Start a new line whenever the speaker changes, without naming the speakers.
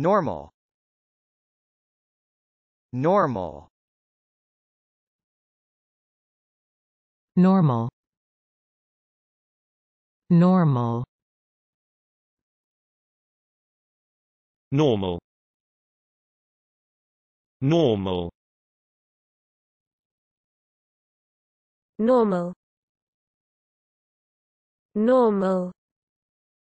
normal normal normal normal normal normal normal normal